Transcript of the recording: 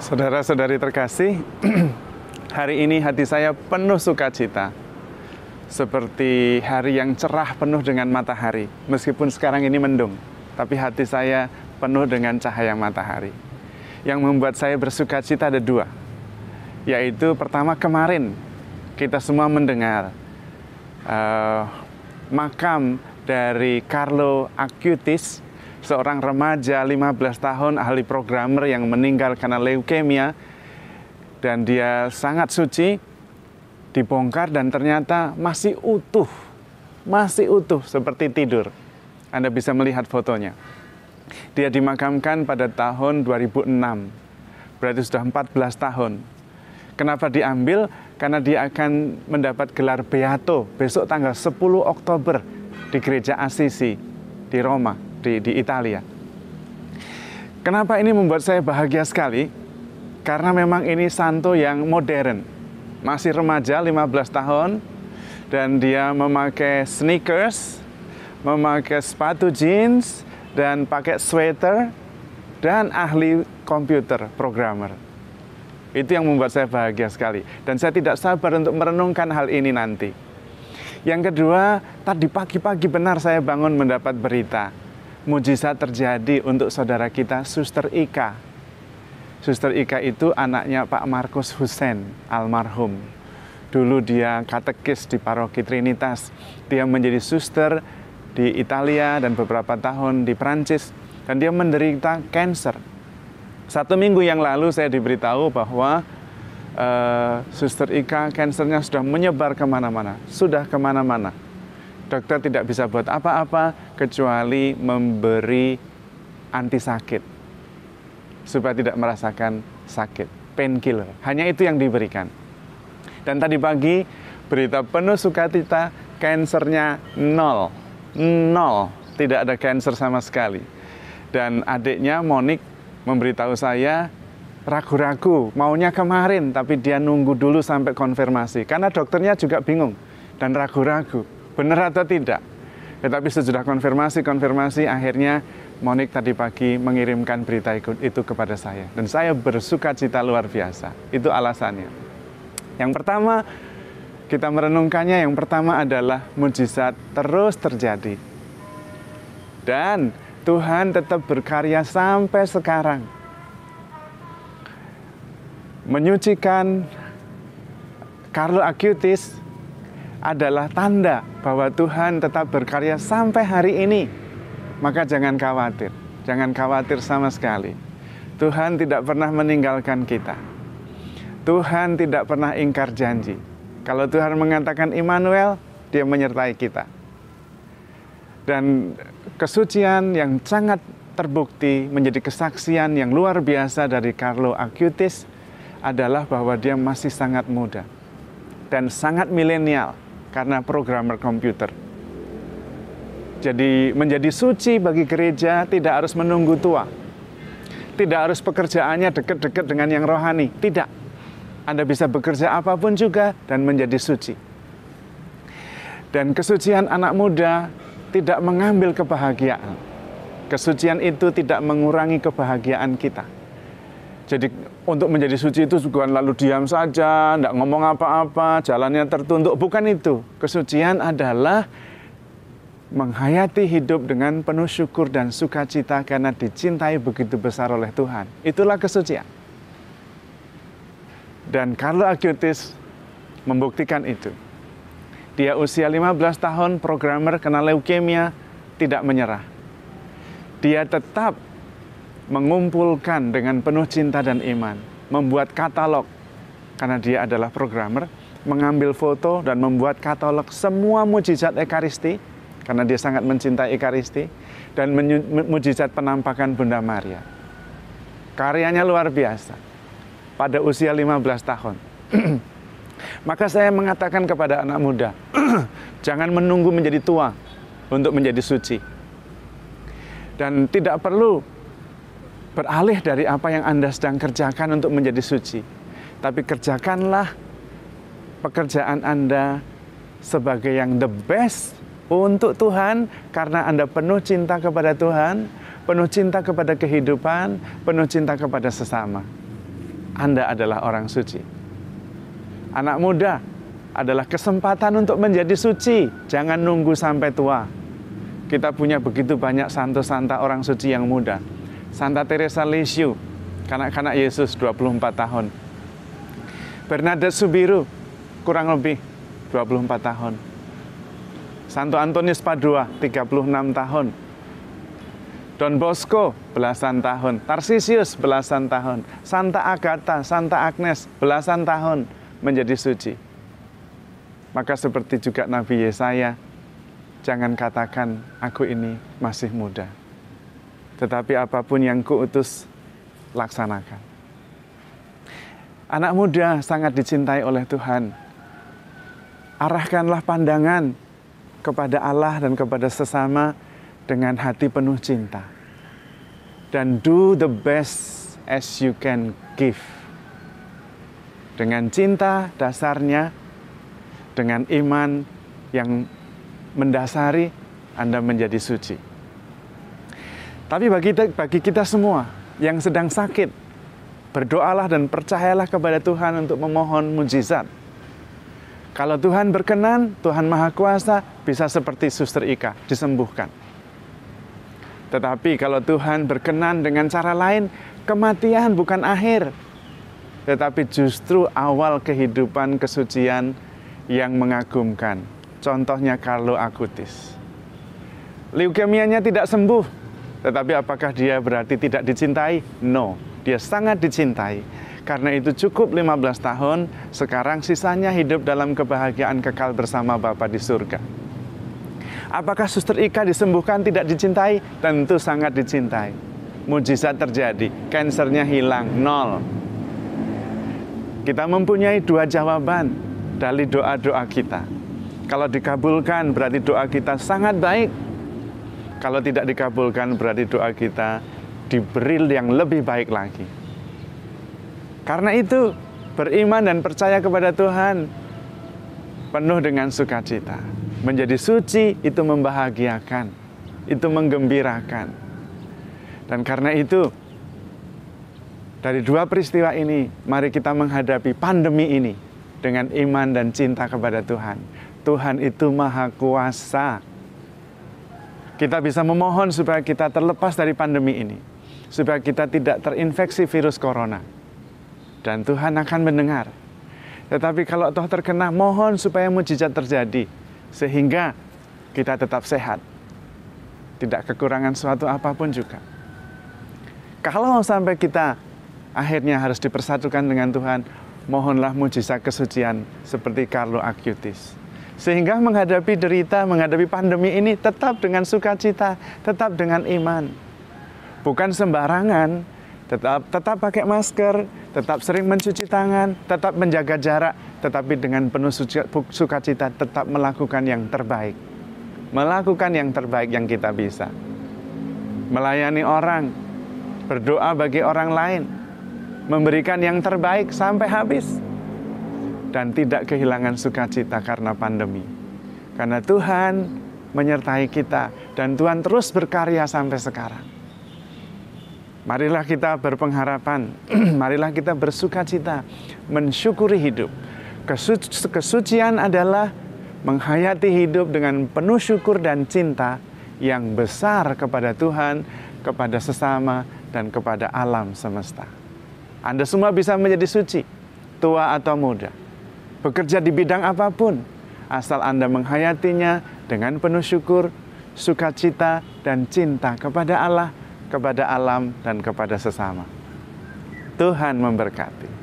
Saudara-saudari terkasih, hari ini hati saya penuh sukacita. Seperti hari yang cerah penuh dengan matahari. Meskipun sekarang ini mendung, tapi hati saya penuh dengan cahaya matahari. Yang membuat saya bersukacita ada dua. Yaitu pertama kemarin kita semua mendengar uh, makam dari Carlo Acutis seorang remaja 15 tahun ahli programmer yang meninggal karena leukemia dan dia sangat suci dibongkar dan ternyata masih utuh. Masih utuh seperti tidur. Anda bisa melihat fotonya. Dia dimakamkan pada tahun 2006. Berarti sudah 14 tahun. Kenapa diambil? Karena dia akan mendapat gelar beato besok tanggal 10 Oktober di gereja Assisi di Roma di, di Italia. Kenapa ini membuat saya bahagia sekali? Karena memang ini santo yang modern. Masih remaja 15 tahun dan dia memakai sneakers, memakai sepatu jeans dan pakai sweater dan ahli komputer programmer. Itu yang membuat saya bahagia sekali. Dan saya tidak sabar untuk merenungkan hal ini nanti. Yang kedua, tadi pagi-pagi benar saya bangun mendapat berita mujizat terjadi untuk saudara kita Suster Ika. Suster Ika itu anaknya Pak Markus Hussein almarhum. Dulu dia katekis di paroki Trinitas. Dia menjadi suster di Italia dan beberapa tahun di Prancis dan dia menderita kanker. Satu minggu yang lalu saya diberitahu bahwa uh, Suster Ika kansernya sudah menyebar kemana-mana, sudah kemana-mana dokter tidak bisa buat apa-apa kecuali memberi anti sakit supaya tidak merasakan sakit. Painkiller. Hanya itu yang diberikan. Dan tadi pagi berita penuh sukacita, kansernya nol. Nol. Tidak ada kanker sama sekali. Dan adiknya Monik memberitahu saya ragu-ragu, maunya kemarin, tapi dia nunggu dulu sampai konfirmasi. Karena dokternya juga bingung dan ragu-ragu benar atau tidak. Tetapi ya, sesudah konfirmasi-konfirmasi akhirnya Monik tadi pagi mengirimkan berita itu kepada saya. Dan saya bersuka cita luar biasa. Itu alasannya. Yang pertama, kita merenungkannya yang pertama adalah mujizat terus terjadi. Dan Tuhan tetap berkarya sampai sekarang. Menyucikan Carlo Acutis adalah tanda bahwa Tuhan tetap berkarya sampai hari ini. Maka jangan khawatir, jangan khawatir sama sekali. Tuhan tidak pernah meninggalkan kita. Tuhan tidak pernah ingkar janji. Kalau Tuhan mengatakan Immanuel, dia menyertai kita. Dan kesucian yang sangat terbukti menjadi kesaksian yang luar biasa dari Carlo Acutis adalah bahwa dia masih sangat muda dan sangat milenial karena programmer komputer. Jadi menjadi suci bagi gereja tidak harus menunggu tua. Tidak harus pekerjaannya dekat-dekat dengan yang rohani, tidak. Anda bisa bekerja apapun juga dan menjadi suci. Dan kesucian anak muda tidak mengambil kebahagiaan. Kesucian itu tidak mengurangi kebahagiaan kita. Jadi untuk menjadi suci itu bukan lalu diam saja, tidak ngomong apa-apa, jalannya tertunduk. Bukan itu. Kesucian adalah menghayati hidup dengan penuh syukur dan sukacita karena dicintai begitu besar oleh Tuhan. Itulah kesucian. Dan Carlo Acutis membuktikan itu. Dia usia 15 tahun, programmer kena leukemia, tidak menyerah. Dia tetap mengumpulkan dengan penuh cinta dan iman, membuat katalog karena dia adalah programmer, mengambil foto dan membuat katalog semua mujizat Ekaristi karena dia sangat mencintai Ekaristi dan mujizat penampakan Bunda Maria. Karyanya luar biasa. Pada usia 15 tahun. Maka saya mengatakan kepada anak muda, jangan menunggu menjadi tua untuk menjadi suci. Dan tidak perlu beralih dari apa yang Anda sedang kerjakan untuk menjadi suci. Tapi kerjakanlah pekerjaan Anda sebagai yang the best untuk Tuhan karena Anda penuh cinta kepada Tuhan, penuh cinta kepada kehidupan, penuh cinta kepada sesama. Anda adalah orang suci. Anak muda adalah kesempatan untuk menjadi suci. Jangan nunggu sampai tua. Kita punya begitu banyak santo-santa orang suci yang muda. Santa Teresa Lisieux, kanak-kanak Yesus 24 tahun. Bernadette Subiru, kurang lebih 24 tahun. Santo Antonius Padua, 36 tahun. Don Bosco, belasan tahun. Tarsisius, belasan tahun. Santa Agatha, Santa Agnes, belasan tahun menjadi suci. Maka seperti juga Nabi Yesaya, jangan katakan aku ini masih muda tetapi apapun yang kuutus laksanakan. Anak muda sangat dicintai oleh Tuhan. Arahkanlah pandangan kepada Allah dan kepada sesama dengan hati penuh cinta. Dan do the best as you can give. Dengan cinta dasarnya, dengan iman yang mendasari Anda menjadi suci. Tapi bagi kita, bagi kita semua yang sedang sakit, berdoalah dan percayalah kepada Tuhan untuk memohon mujizat. Kalau Tuhan berkenan, Tuhan Maha Kuasa bisa seperti Suster Ika, disembuhkan. Tetapi kalau Tuhan berkenan dengan cara lain, kematian bukan akhir, tetapi justru awal kehidupan kesucian yang mengagumkan. Contohnya Carlo Acutis. Leukemianya tidak sembuh, tetapi apakah dia berarti tidak dicintai? No, dia sangat dicintai. Karena itu cukup 15 tahun, sekarang sisanya hidup dalam kebahagiaan kekal bersama Bapa di surga. Apakah suster Ika disembuhkan tidak dicintai? Tentu sangat dicintai. Mujizat terjadi, kansernya hilang, nol. Kita mempunyai dua jawaban dari doa-doa kita. Kalau dikabulkan berarti doa kita sangat baik, kalau tidak dikabulkan berarti doa kita diberi yang lebih baik lagi. Karena itu beriman dan percaya kepada Tuhan penuh dengan sukacita. Menjadi suci itu membahagiakan, itu menggembirakan. Dan karena itu dari dua peristiwa ini, mari kita menghadapi pandemi ini dengan iman dan cinta kepada Tuhan. Tuhan itu Maha Kuasa, kita bisa memohon supaya kita terlepas dari pandemi ini, supaya kita tidak terinfeksi virus corona. Dan Tuhan akan mendengar. Tetapi kalau toh terkena, mohon supaya mujizat terjadi, sehingga kita tetap sehat. Tidak kekurangan suatu apapun juga. Kalau sampai kita akhirnya harus dipersatukan dengan Tuhan, mohonlah mujizat kesucian seperti Carlo Acutis. Sehingga menghadapi derita, menghadapi pandemi ini tetap dengan sukacita, tetap dengan iman. Bukan sembarangan, tetap tetap pakai masker, tetap sering mencuci tangan, tetap menjaga jarak, tetapi dengan penuh sukacita tetap melakukan yang terbaik. Melakukan yang terbaik yang kita bisa. Melayani orang, berdoa bagi orang lain, memberikan yang terbaik sampai habis dan tidak kehilangan sukacita karena pandemi. Karena Tuhan menyertai kita dan Tuhan terus berkarya sampai sekarang. Marilah kita berpengharapan, marilah kita bersukacita, mensyukuri hidup. kesucian adalah menghayati hidup dengan penuh syukur dan cinta yang besar kepada Tuhan, kepada sesama, dan kepada alam semesta. Anda semua bisa menjadi suci, tua atau muda Bekerja di bidang apapun, asal Anda menghayatinya dengan penuh syukur, sukacita, dan cinta kepada Allah, kepada alam, dan kepada sesama. Tuhan memberkati.